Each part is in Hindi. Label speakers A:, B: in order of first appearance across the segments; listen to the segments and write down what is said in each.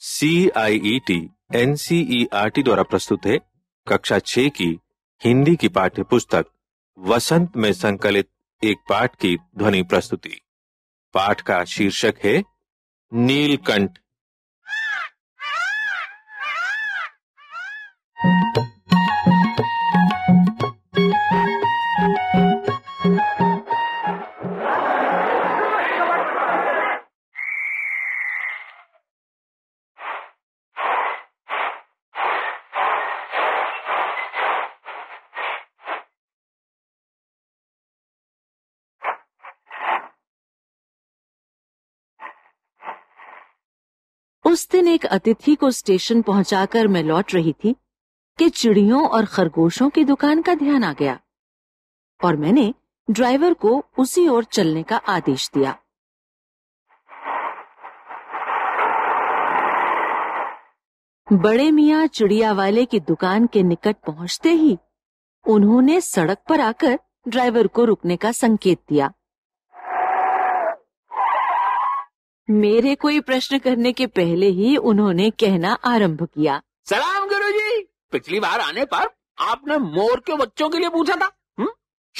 A: सीआईईटी एनसीईआरटी e e द्वारा प्रस्तुत है कक्षा छह की हिंदी की पाठ्य पुस्तक वसंत में संकलित एक पाठ की ध्वनि प्रस्तुति पाठ का शीर्षक है नीलकंठ
B: एक अतिथि को स्टेशन पहुंचाकर मैं लौट रही थी कि चिड़ियों और खरगोशों की दुकान का ध्यान आ गया और मैंने ड्राइवर को उसी ओर चलने का आदेश दिया बड़े मियाँ चिड़िया वाले की दुकान के निकट पहुंचते ही उन्होंने सड़क पर आकर ड्राइवर को रुकने का संकेत दिया मेरे कोई प्रश्न करने के पहले ही उन्होंने कहना आरंभ किया
A: सलाम गुरु जी पिछली बार आने पर आपने मोर के बच्चों के लिए पूछा था हम्म?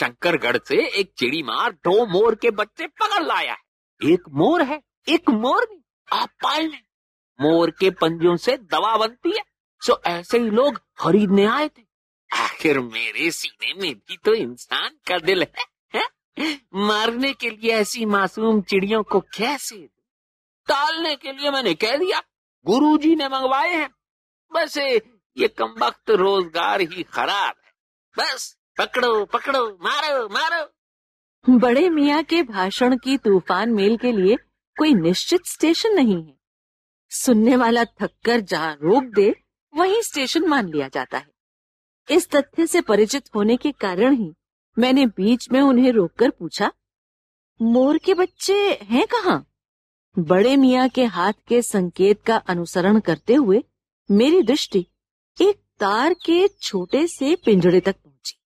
A: शंकरगढ़ से एक चिड़ी मार दो मोर के बच्चे पकड़ लाया है एक मोर है एक मोर नहीं आप पाल लें मोर के पंजों से दवा बनती है सो ऐसे ही लोग खरीदने आए थे आखिर मेरे सीने में भी तो इंसान का दिल है, है? मारने के लिए ऐसी मासूम चिड़ियों को कैसे टालने के लिए मैंने कह दिया गुरुजी ने मंगवाए हैं बस ये कम वक्त रोजगार ही खराब है बस पकड़ो पकड़ो मारो मारो
B: बड़े मियाँ के भाषण की तूफान मेल के लिए कोई निश्चित स्टेशन नहीं है सुनने वाला थककर जहाँ रोक दे वही स्टेशन मान लिया जाता है इस तथ्य से परिचित होने के कारण ही मैंने बीच में उन्हें रोककर पूछा मोर के बच्चे हैं कहाँ बड़े मियाँ के हाथ के संकेत का अनुसरण करते हुए मेरी दृष्टि एक तार के छोटे से पिंजड़े तक पहुंची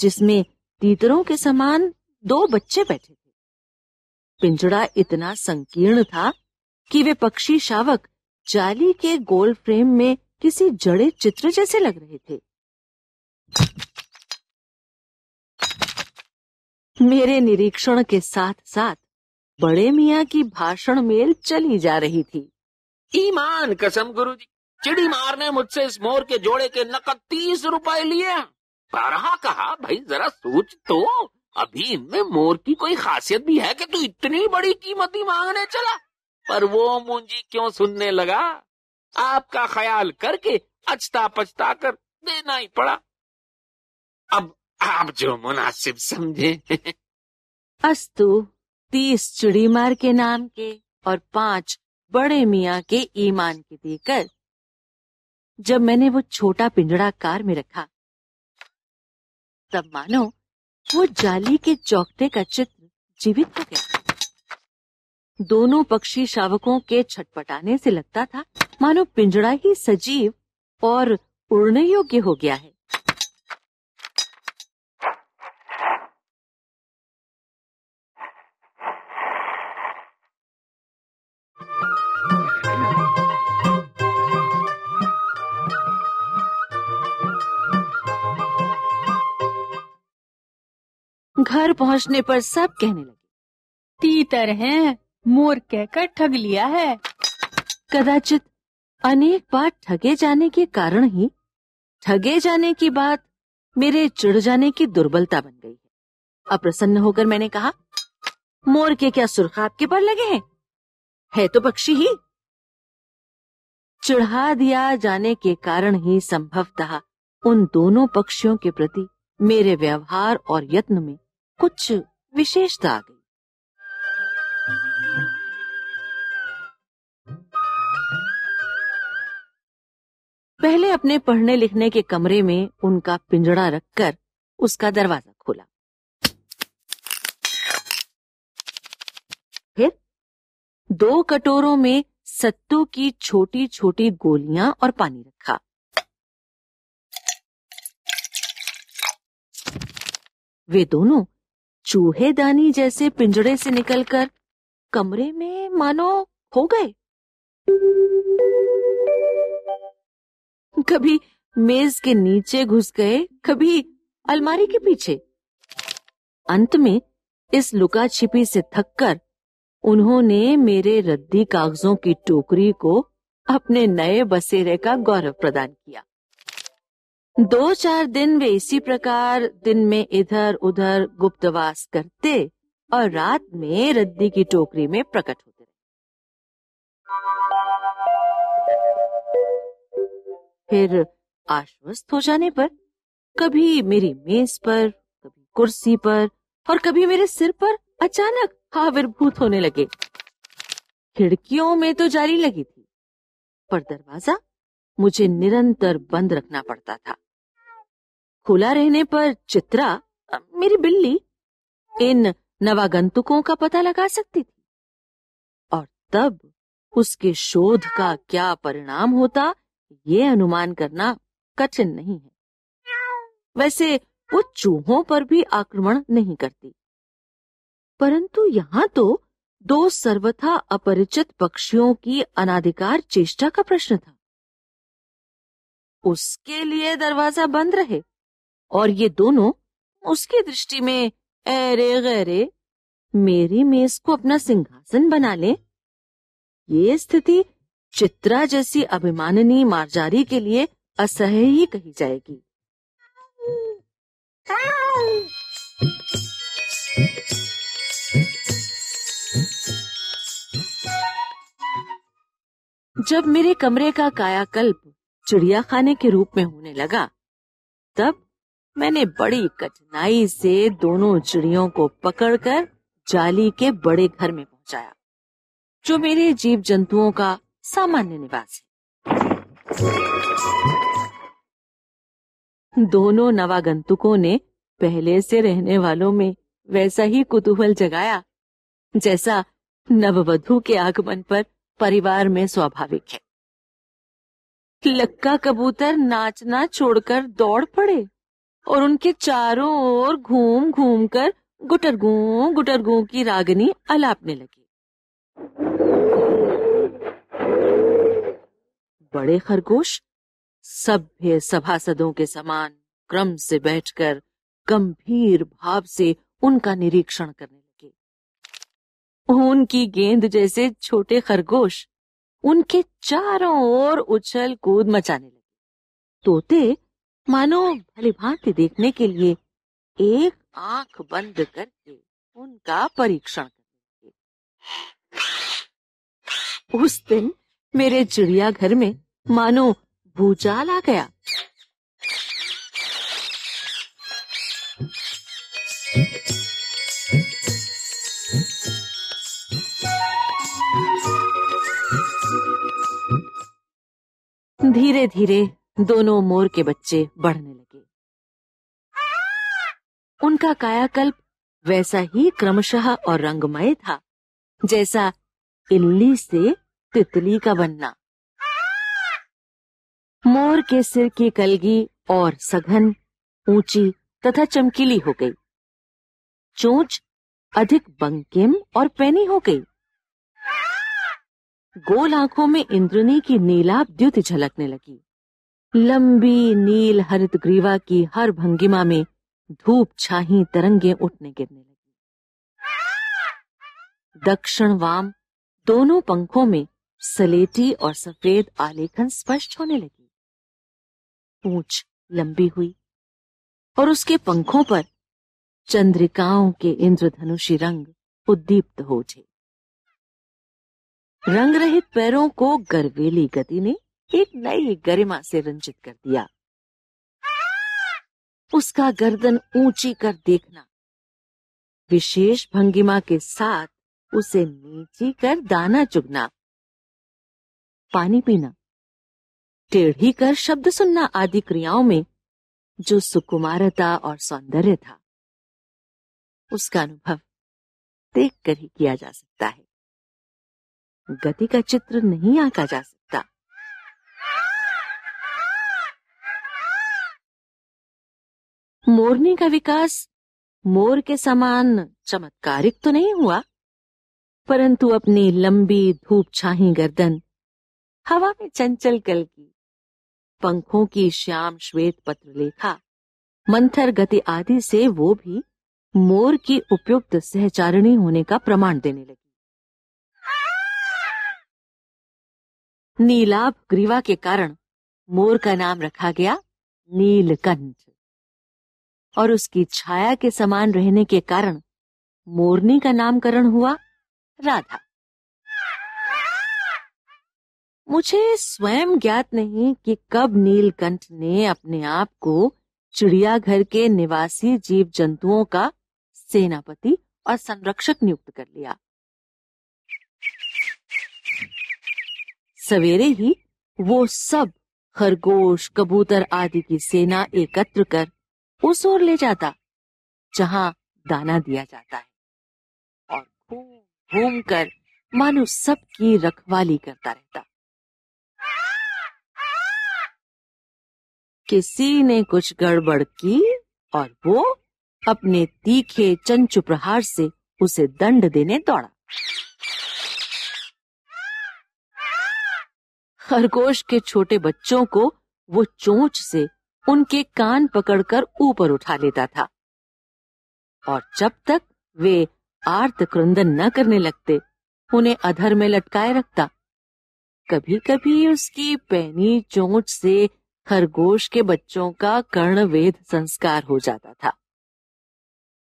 B: जिसमें तीतरों के समान दो बच्चे बैठे थे पिंजड़ा इतना संकीर्ण था कि वे पक्षी शावक जाली के गोल फ्रेम में किसी जड़े चित्र जैसे लग रहे थे मेरे निरीक्षण के साथ साथ बड़े मियाँ की भाषण मेल चली जा रही थी
A: ईमान कसम गुरु जी चिड़ी मार ने मुझसे इस मोर के जोड़े के नकद तीस रुपए लिए बारहा कहा भाई जरा सोच तो अभी इनमें मोर की कोई खासियत भी है कि तू इतनी बड़ी कीमती मांगने चला पर वो मुंजी क्यों सुनने लगा आपका ख्याल करके अचता पछता कर देना ही पड़ा अब आप जो मुनासिब समझे
B: अस्तु तीस चुड़ीमार के नाम के और पांच बड़े मिया के ईमान के देकर जब मैंने वो छोटा पिंजड़ा कार में रखा तब मानो वो जाली के चौकटे का चित्र जीवित हो गया दोनों पक्षी शावकों के छटपटाने से लगता था मानो पिंजड़ा ही सजीव और उड़ने योग्य हो गया है घर पहुंचने पर सब कहने लगे तीतर है मोर कहकर ठग लिया है कदाचित अनेक बार ठगे जाने के कारण ही ठगे जाने की बात मेरे चिड़ जाने की दुर्बलता बन गई है अप्रसन्न होकर मैंने कहा मोर के क्या सुर्ख आपके पर लगे हैं है तो पक्षी ही चिढ़ा दिया जाने के कारण ही संभवतः उन दोनों पक्षियों के प्रति मेरे व्यवहार और यत्न में कुछ विशेषता आ गई पहले अपने पढ़ने लिखने के कमरे में उनका पिंजड़ा रखकर उसका दरवाजा खोला फिर दो कटोरों में सत्तू की छोटी छोटी गोलियां और पानी रखा वे दोनों चूहे दानी जैसे पिंजड़े से निकलकर कमरे में मानो हो गए कभी मेज के नीचे घुस गए कभी अलमारी के पीछे अंत में इस लुका छिपी से थककर उन्होंने मेरे रद्दी कागजों की टोकरी को अपने नए बसेरे का गौरव प्रदान किया दो चार दिन वे इसी प्रकार दिन में इधर उधर गुप्तवास करते और रात में रद्दी की टोकरी में प्रकट होते फिर आश्वस्त हो जाने पर कभी मेरी मेज पर कभी कुर्सी पर और कभी मेरे सिर पर अचानक आविर्भूत होने लगे खिड़कियों में तो जाली लगी थी पर दरवाजा मुझे निरंतर बंद रखना पड़ता था खुला रहने पर चित्रा मेरी बिल्ली इन नवागंतुकों का पता लगा सकती थी और तब उसके शोध का क्या परिणाम होता ये अनुमान करना कठिन नहीं है वैसे वो चूहों पर भी आक्रमण नहीं करती परंतु यहाँ तो दो सर्वथा अपरिचित पक्षियों की अनाधिकार चेष्टा का प्रश्न था उसके लिए दरवाजा बंद रहे और ये दोनों उसकी दृष्टि में अरे गरे मेरी मेज को अपना सिंहासन बना ले ये स्थिति चित्रा जैसी अभिमाननी मारजारी के लिए असह्य ही कही जाएगी जब मेरे कमरे का कायाकल्प चिड़िया खाने के रूप में होने लगा तब मैंने बड़ी कठिनाई से दोनों चिड़ियों को पकड़कर जाली के बड़े घर में पहुंचाया जो मेरे जीव जंतुओं का सामान्य निवास है दोनों नवागंतुकों ने पहले से रहने वालों में वैसा ही कुतूहल जगाया जैसा नववधु के आगमन पर परिवार में स्वाभाविक
C: है
B: लक्का कबूतर नाचना छोड़कर दौड़ पड़े और उनके चारों ओर घूम घूम कर गुटरगू गुटरगू की रागनी अलापने लगी बड़े खरगोश सभ्य सभासदों के समान क्रम से बैठकर गंभीर भाव से उनका निरीक्षण करने लगे ऊन की गेंद जैसे छोटे खरगोश उनके चारों ओर उछल कूद मचाने लगे तोते मानो भलीभांति देखने के लिए एक आंख बंद करके उनका परीक्षण करने उस दिन मेरे चिड़िया घर में मानो भूचाल आ गया धीरे धीरे दोनों मोर के बच्चे बढ़ने लगे उनका कायाकल्प वैसा ही क्रमशः और रंगमय था जैसा इल्ली से तितली का बनना मोर के सिर की कलगी और सघन ऊंची तथा चमकीली हो गई चोंच अधिक बंकिम और पैनी हो गई गोल आंखों में इंद्रनी की नीलाभ द्युति झलकने लगी लंबी नील हरित ग्रीवा की हर भंगिमा में धूप छाही तरंगे उठने गिरने लगी दक्षिण वाम दोनों पंखों में सलेटी और सफेद आलेखन स्पष्ट होने लगी पूछ लंबी हुई और उसके पंखों पर चंद्रिकाओं के इंद्रधनुषी रंग उद्दीप्त हो उठे रंग रहित पैरों को गर्वेली गति ने एक नई गरिमा से रंजित कर दिया उसका गर्दन ऊंची कर देखना विशेष भंगिमा के साथ उसे नीची कर दाना चुगना पानी पीना टेढ़ी कर शब्द सुनना आदि क्रियाओं में जो सुकुमारता और सौंदर्य था उसका अनुभव देख कर ही किया जा सकता है गति का चित्र नहीं आका जा सकता मोरनी का विकास मोर के समान चमत्कारिक तो नहीं हुआ परंतु अपनी लंबी धूप छाही गर्दन हवा में चंचल कल की पंखों की श्याम श्वेत पत्र लेखा मंथर गति आदि से वो भी मोर की उपयुक्त सहचारिणी होने का प्रमाण देने लगी नीलाभ ग्रीवा के कारण मोर का नाम रखा गया नीलकंठ और उसकी छाया के समान रहने के कारण मोरनी का नामकरण हुआ राधा मुझे स्वयं ज्ञात नहीं कि कब नीलकंठ ने अपने आप को चिड़ियाघर के निवासी जीव जंतुओं का सेनापति और संरक्षक नियुक्त कर लिया सवेरे ही वो सब खरगोश कबूतर आदि की सेना एकत्र कर उस ओर ले जाता जहां दाना दिया जाता है और घूम घूम कर मानो सबकी रखवाली करता रहता किसी ने कुछ गड़बड़ की और वो अपने तीखे चंचु प्रहार से उसे दंड देने दौड़ा खरगोश के छोटे बच्चों को वो चोंच से उनके कान पकड़कर ऊपर उठा लेता था और जब तक वे आर्त क्रंदन न करने लगते उन्हें अधर में लटकाए रखता कभी कभी उसकी पैनी चोट से खरगोश के बच्चों का कर्ण वेद संस्कार हो जाता था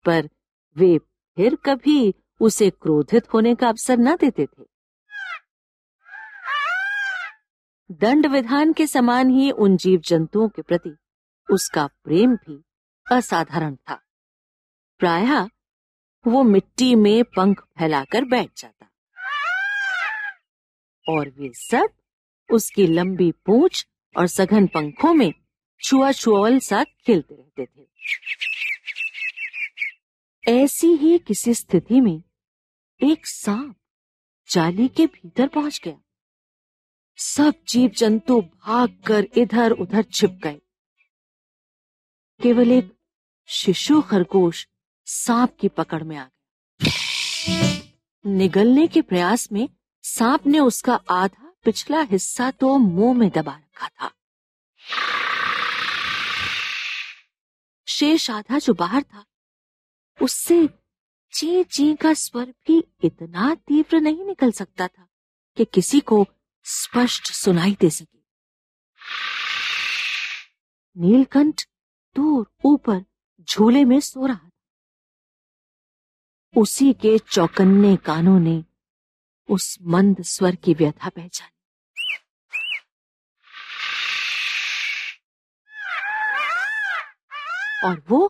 B: पर वे फिर कभी उसे क्रोधित होने का अवसर न देते थे दंड विधान के समान ही उन जीव जंतुओं के प्रति उसका प्रेम भी असाधारण था प्रायः वो मिट्टी में पंख फैलाकर बैठ जाता और वे सब उसकी लंबी पूंछ और सघन पंखों में छुआ छुअल सा खेलते रहते थे ऐसी ही किसी स्थिति में एक सांप जाली के भीतर पहुंच गया सब जीव जंतु भाग कर इधर उधर छिप गए केवल एक शिशु खरगोश सांप की पकड़ में आ गया निगलने के प्रयास में सांप ने उसका आधा पिछला हिस्सा तो मुंह में दबा रखा था शेष आधा जो बाहर था उससे ची ची का स्वर भी इतना तीव्र नहीं निकल सकता था कि किसी को स्पष्ट सुनाई दे सके नीलकंठ दूर ऊपर झूले में सो रहा था उसी के चौकन्ने कानों ने उस मंद स्वर की व्यथा पहचानी और वो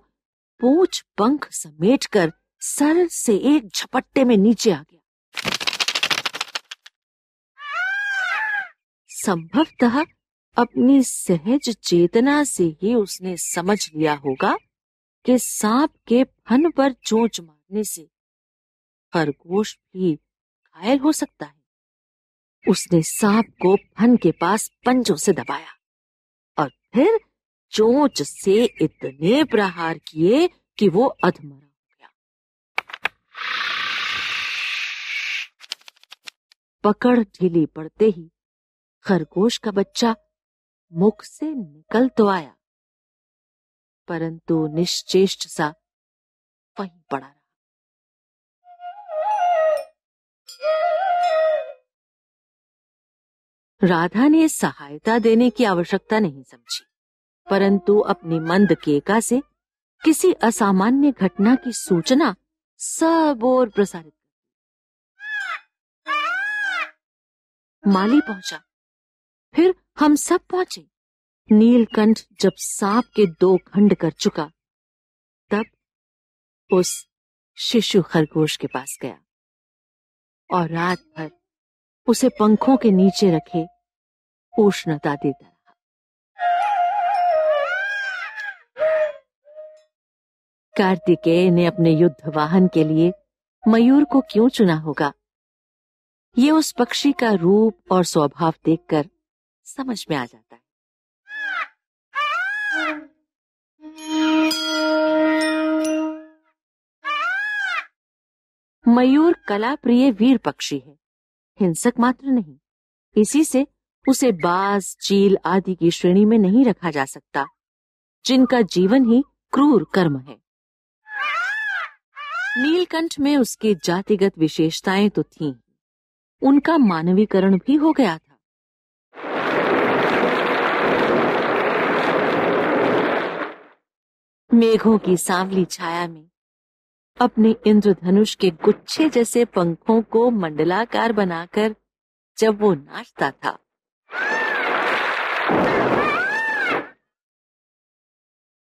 B: पूछ पंख समेट कर सर से एक झपट्टे में नीचे आ गया संभवतः अपनी सहज चेतना से ही उसने समझ लिया होगा कि सांप के फन पर चोंच मारने से खरगोश भी घायल हो सकता है उसने सांप को फन के पास पंजों से दबाया और फिर चोंच से इतने प्रहार किए कि वो अधमरा पकड़ ढीली पड़ते ही खरगोश का बच्चा मुख से निकल तो आया परंतु निश्चेष्ट सा वहीं पड़ा रहा राधा ने सहायता देने की आवश्यकता नहीं समझी परंतु अपनी मंद केका से किसी असामान्य घटना की सूचना सब और प्रसारित माली पहुंचा फिर हम सब पहुंचे नीलकंठ जब सांप के दो खंड कर चुका तब उस शिशु खरगोश के पास गया और रात भर उसे पंखों के नीचे रखे उष्णता देता रहा कार्तिकेय ने अपने युद्ध वाहन के लिए मयूर को क्यों चुना होगा ये उस पक्षी का रूप और स्वभाव देखकर समझ में आ जाता है मयूर कला प्रिय वीर पक्षी है हिंसक मात्र नहीं इसी से उसे बाज चील आदि की श्रेणी में नहीं रखा जा सकता जिनका जीवन ही क्रूर कर्म है नीलकंठ में उसकी जातिगत विशेषताएं तो थीं, उनका मानवीकरण भी हो गया था मेघों की सांवली छाया में अपने इंद्रधनुष के गुच्छे जैसे पंखों को मंडलाकार बनाकर जब वो नाचता था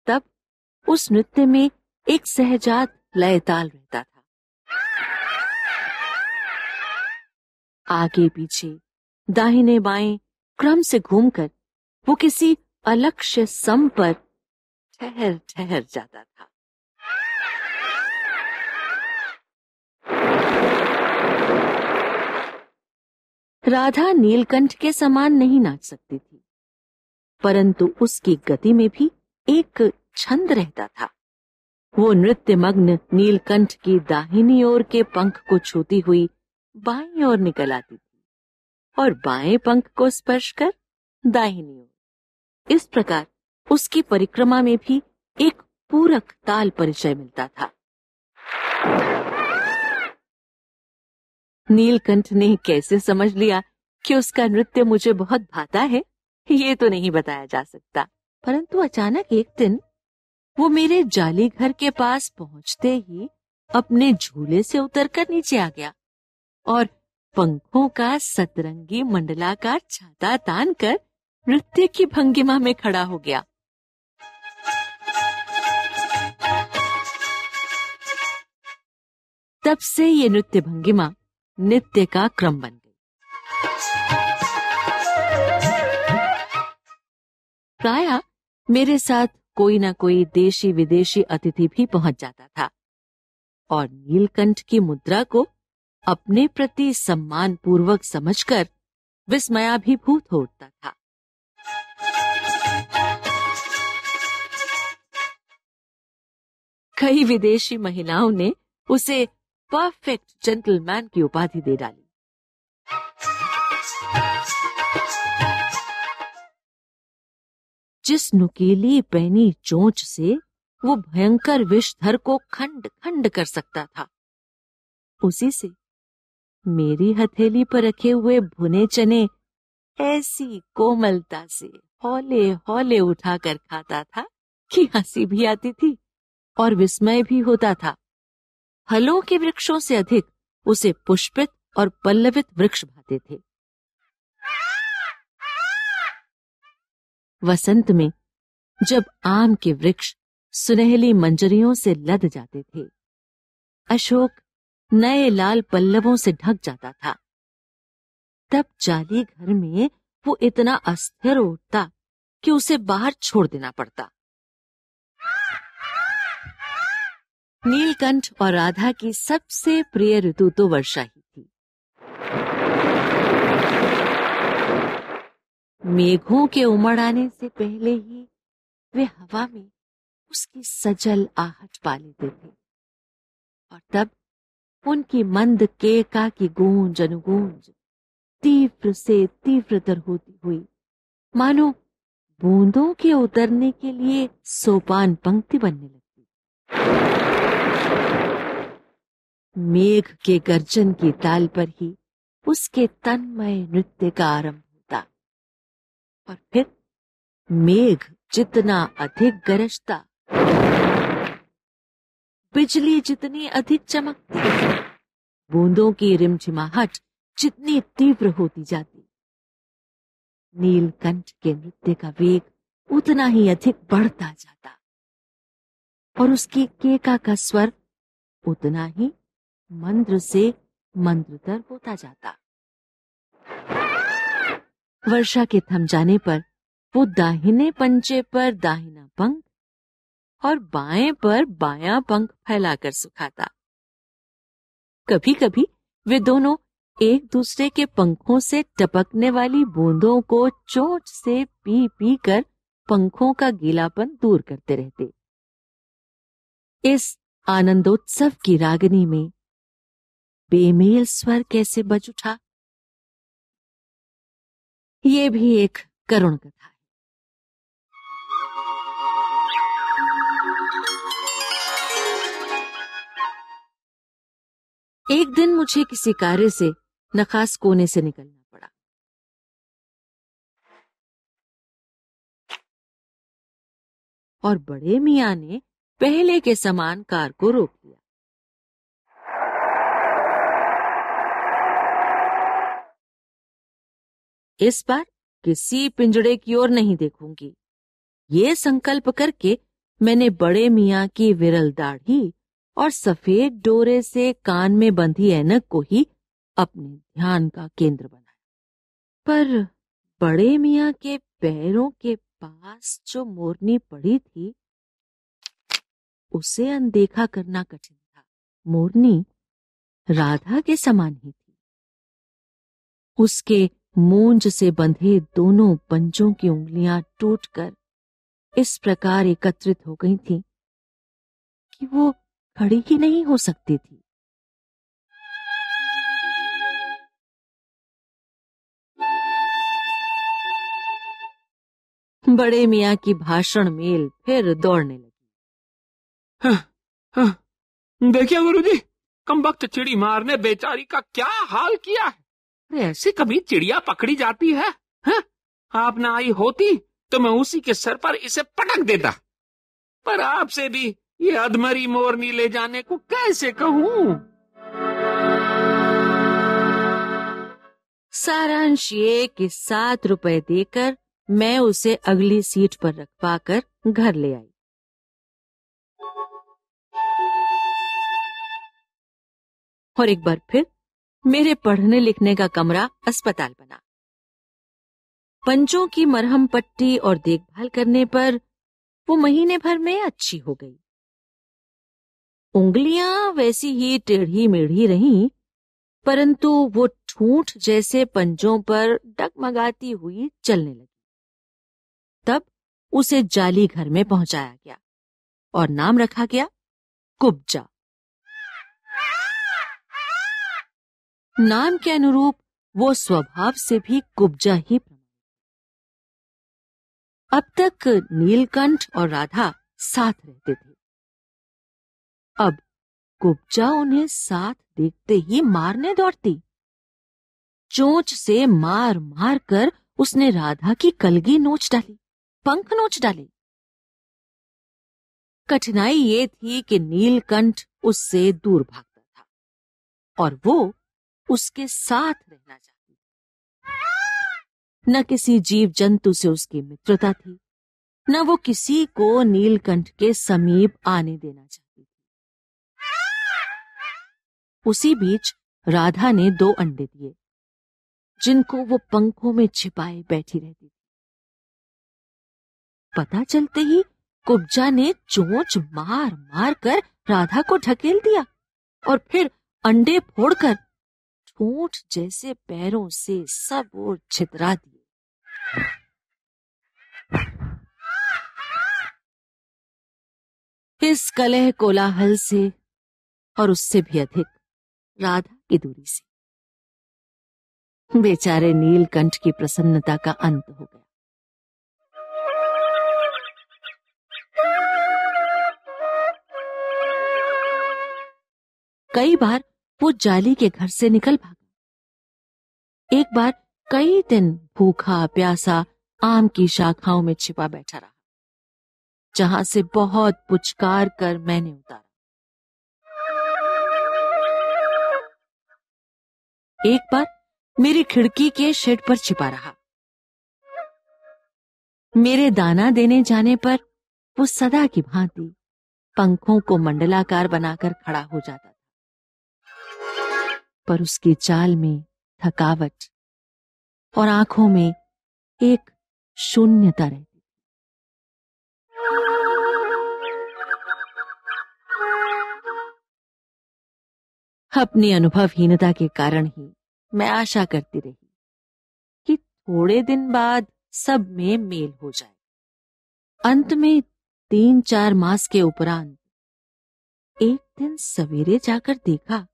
B: तब उस नृत्य में एक सहजात लयताल रहता था आगे पीछे दाहिने बाएं क्रम से घूमकर वो किसी अलक्ष्य सम पर ठहर ठहर जाता था राधा नीलकंठ के समान नहीं नाच सकती थी परंतु उसकी गति में भी एक छंद रहता था वो नृत्य मग्न नीलकंठ की दाहिनी ओर के पंख को छूती हुई बाईं ओर निकल आती थी और बाएं पंख को स्पर्श कर दाहिनी ओर इस प्रकार उसकी परिक्रमा में भी एक पूरक ताल परिचय मिलता था नीलकंठ ने कैसे समझ लिया कि उसका नृत्य मुझे बहुत भाता है ये तो नहीं बताया जा सकता परंतु अचानक एक दिन वो मेरे जाली घर के पास पहुंचते ही अपने झूले से उतरकर नीचे आ गया और पंखों का सतरंगी मंडलाकार छाता तान कर नृत्य की भंगिमा में खड़ा हो गया तब से ये नृत्य भंगिमा नित्य का क्रम बन गई प्राय मेरे साथ कोई ना कोई देशी विदेशी अतिथि भी पहुंच जाता था और नीलकंठ की मुद्रा को अपने प्रति सम्मान पूर्वक समझकर विस्मयाभिभूत हो उठता था कई विदेशी महिलाओं ने उसे परफेक्ट जेंटलमैन की उपाधि दे डाली जिस नुकीली पैनी चोंच से वो भयंकर विषधर को खंड खंड कर सकता था उसी से मेरी हथेली पर रखे हुए भुने चने ऐसी कोमलता से हौले हौले उठाकर खाता था कि हंसी भी आती थी और विस्मय भी होता था फलों के वृक्षों से अधिक उसे पुष्पित और पल्लवित वृक्ष भाते थे वसंत में जब आम के वृक्ष सुनहली मंजरियों से लद जाते थे अशोक नए लाल पल्लवों से ढक जाता था तब जाली घर में वो इतना अस्थिर उठता कि उसे बाहर छोड़ देना पड़ता नीलकंठ और राधा की सबसे प्रिय ऋतु तो वर्षा ही थी मेघों के उमड़ आने से पहले ही वे हवा में उसकी सजल आहट पा लेते थे और तब उनकी मंद केका की गूंज अनुगूंज तीव्र से तीव्रतर होती हुई मानो बूंदों के उतरने के लिए सोपान पंक्ति बनने लगती मेघ के गर्जन की ताल पर ही उसके तन्मय नृत्य का आरंभ होता और फिर मेघ जितना अधिक गरजता बिजली जितनी अधिक चमकती बूंदों की रिमझिमाहट जितनी तीव्र होती जाती नीलकंठ के नृत्य का वेग उतना ही अधिक बढ़ता जाता और उसकी केका का स्वर उतना ही मंत्र से मंत्रतर होता जाता वर्षा के थम जाने पर वो दाहिने पंचे पर दाहिना पंख और बाएं पर बाया पंख फैलाकर सुखाता कभी कभी वे दोनों एक दूसरे के पंखों से टपकने वाली बूंदों को चोट से पी पी कर पंखों का गीलापन दूर करते रहते इस आनंदोत्सव की रागनी में बेमेल स्वर कैसे बज उठा ये भी एक करुण कथा है एक दिन मुझे किसी कार्य से नखास कोने से निकलना पड़ा और बड़े मियाँ ने पहले के समान कार को रोक दिया इस बार किसी पिंजड़े की ओर नहीं देखूंगी ये संकल्प करके मैंने बड़े मियाँ की विरल दाढ़ी और सफेद डोरे से कान में बंधी ऐनक को ही अपने ध्यान का केंद्र बनाया पर बड़े मियाँ के पैरों के पास जो मोरनी पड़ी थी उसे अनदेखा करना कठिन था मोरनी राधा के समान ही थी उसके मूंज से बंधे दोनों पंजों की उंगलियां टूटकर इस प्रकार एकत्रित हो गई थी कि वो खड़ी ही नहीं हो सकती थी बड़े मियाँ की भाषण मेल फिर दौड़ने लगी
A: हाँ, हाँ, देखिए गुरु जी कम वक्त चिड़ी मारने बेचारी का क्या हाल किया है अरे ऐसे कभी चिड़िया पकड़ी जाती है, है? आप ना आई होती तो मैं उसी के सर पर इसे पटक देता पर आपसे भी ये अधमरी मोरनी ले जाने को कैसे कहूं
B: सारांश ये कि सात रुपए देकर मैं उसे अगली सीट पर रख कर घर ले आई और एक बार फिर मेरे पढ़ने लिखने का कमरा अस्पताल बना पंचों की मरहम पट्टी और देखभाल करने पर वो महीने भर में अच्छी हो गई उंगलियां वैसी ही टेढ़ी मेढ़ी रही परंतु वो ठूठ जैसे पंजों पर डगमगाती हुई चलने लगी तब उसे जाली घर में पहुंचाया गया और नाम रखा गया कुब्जा नाम के अनुरूप वो स्वभाव से भी कुब्जा ही अब तक नीलकंठ और राधा साथ रहते थे अब कुब्जा उन्हें साथ देखते ही मारने दौड़ती चोंच से मार मार कर उसने राधा की कलगी नोच डाली पंख नोच डाले कठिनाई ये थी कि नीलकंठ उससे दूर भागता था और वो उसके साथ रहना चाहती थी न किसी जीव जंतु से उसकी मित्रता थी न वो किसी को नीलकंठ के समीप आने देना चाहती थी उसी बीच राधा ने दो अंडे दिए जिनको वो पंखों में छिपाए बैठी रहती थी पता चलते ही कुब्जा ने चोंच मार मार कर राधा को ढकेल दिया और फिर अंडे फोड़कर ऊंट जैसे पैरों से सब ओर छितरा दिए इस कलह कोलाहल से और उससे भी अधिक राधा की दूरी से बेचारे नीलकंठ की प्रसन्नता का अंत हो गया कई बार वो जाली के घर से निकल भागा एक बार कई दिन भूखा प्यासा आम की शाखाओं में छिपा बैठा रहा जहां से बहुत पुचकार कर मैंने उतारा एक बार मेरी खिड़की के शेड पर छिपा रहा मेरे दाना देने जाने पर वो सदा की भांति पंखों को मंडलाकार बनाकर खड़ा हो जाता था पर उसके चाल में थकावट और आंखों में एक शून्यता रहती अपनी अनुभवहीनता के कारण ही मैं आशा करती रही कि थोड़े दिन बाद सब में मेल हो जाए अंत में तीन चार मास के उपरांत एक दिन सवेरे जाकर देखा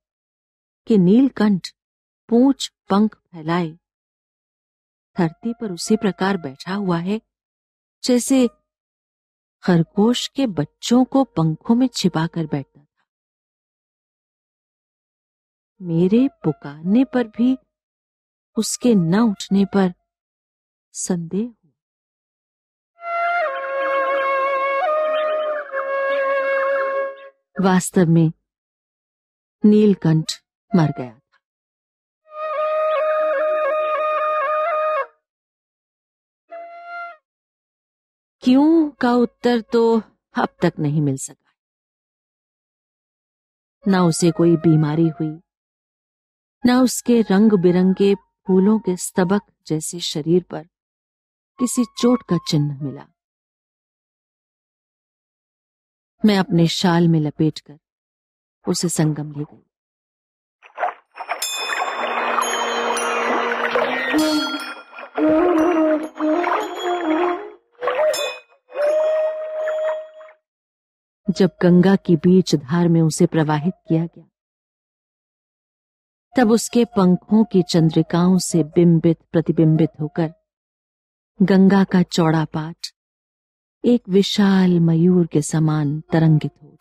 B: कि नीलकंठ पूछ पंख फैलाए धरती पर उसी प्रकार बैठा हुआ है जैसे खरगोश के बच्चों को पंखों में छिपा कर बैठता था मेरे पुकारने पर भी उसके न उठने पर संदेह वास्तव में नीलकंठ मर गया था क्यों का उत्तर तो अब तक नहीं मिल सका ना उसे कोई बीमारी हुई ना उसके रंग बिरंगे फूलों के स्तबक जैसे शरीर पर किसी चोट का चिन्ह मिला मैं अपने शाल में लपेटकर उसे संगम ले गई जब गंगा की बीच धार में उसे प्रवाहित किया गया तब उसके पंखों की चंद्रिकाओं से बिंबित प्रतिबिंबित होकर गंगा का चौड़ा पाठ एक विशाल मयूर के समान तरंगित हो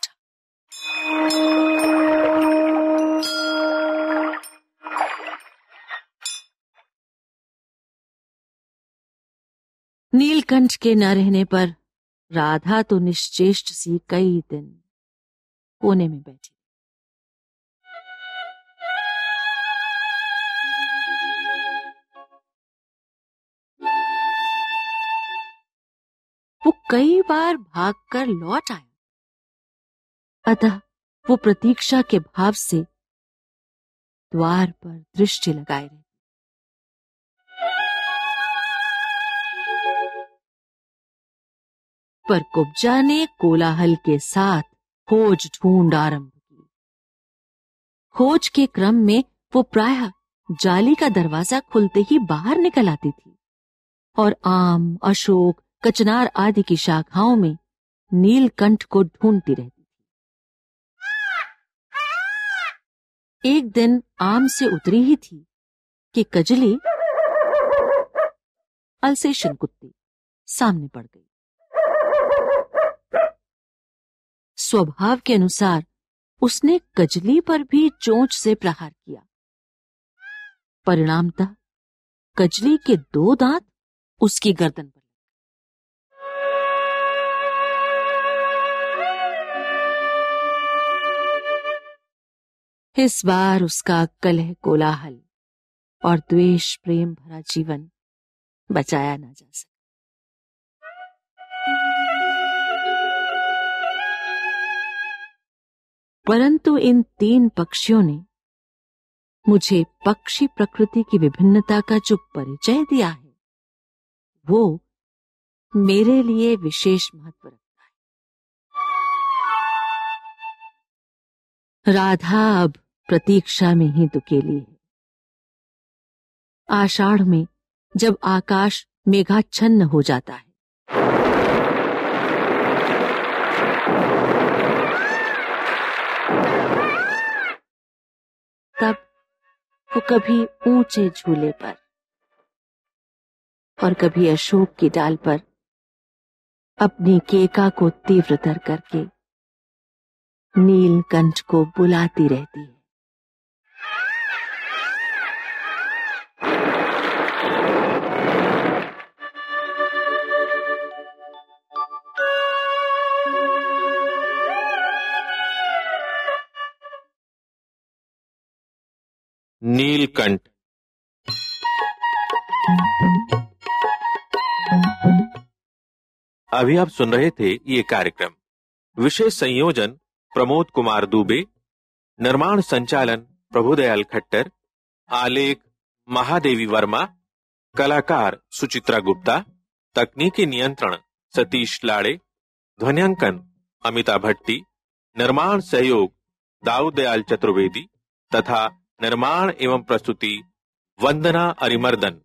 B: नीलकंठ के न रहने पर राधा तो निश्चेष्ट सी कई दिन कोने में बैठी वो कई बार भागकर लौट आए अतः वो प्रतीक्षा के भाव से द्वार पर दृष्टि लगाए रहे पर कुब्जा ने कोलाहल के साथ खोज ढूंढ आरंभ की खोज के क्रम में वो प्राय जाली का दरवाजा खुलते ही बाहर निकल आती थी और आम अशोक कचनार आदि की शाखाओं में नीलकंठ को ढूंढती रहती थी एक दिन आम से उतरी ही थी कि कजली अलसेशन कुत्ती सामने पड़ गई स्वभाव के अनुसार उसने कजली पर भी चोंच से प्रहार किया परिणामतः कजली के दो दांत उसकी गर्दन पर इस बार उसका कलह कोलाहल और द्वेष प्रेम भरा जीवन बचाया ना जा सका परंतु इन तीन पक्षियों ने मुझे पक्षी प्रकृति की विभिन्नता का जो परिचय दिया है वो मेरे लिए विशेष महत्व रखता है राधा अब प्रतीक्षा में ही दुकेली है आषाढ़ में जब आकाश मेघाच्छन्न हो जाता है तब वो कभी ऊंचे झूले पर और कभी अशोक की डाल पर अपनी केका को तीव्रतर करके नीलकंठ को बुलाती रहती है
C: नीलकंठ
A: अभी आप सुन रहे थे ये कार्यक्रम विशेष संयोजन प्रमोद कुमार दुबे निर्माण संचालन प्रभुदयाल खट्टर आलेख महादेवी वर्मा कलाकार सुचित्रा गुप्ता तकनीकी नियंत्रण सतीश लाड़े ध्वनियांकन अमिता भट्टी निर्माण सहयोग दाऊदयाल चतुर्वेदी तथा निर्माण एवं प्रस्तुति वंदना अरिमर्दन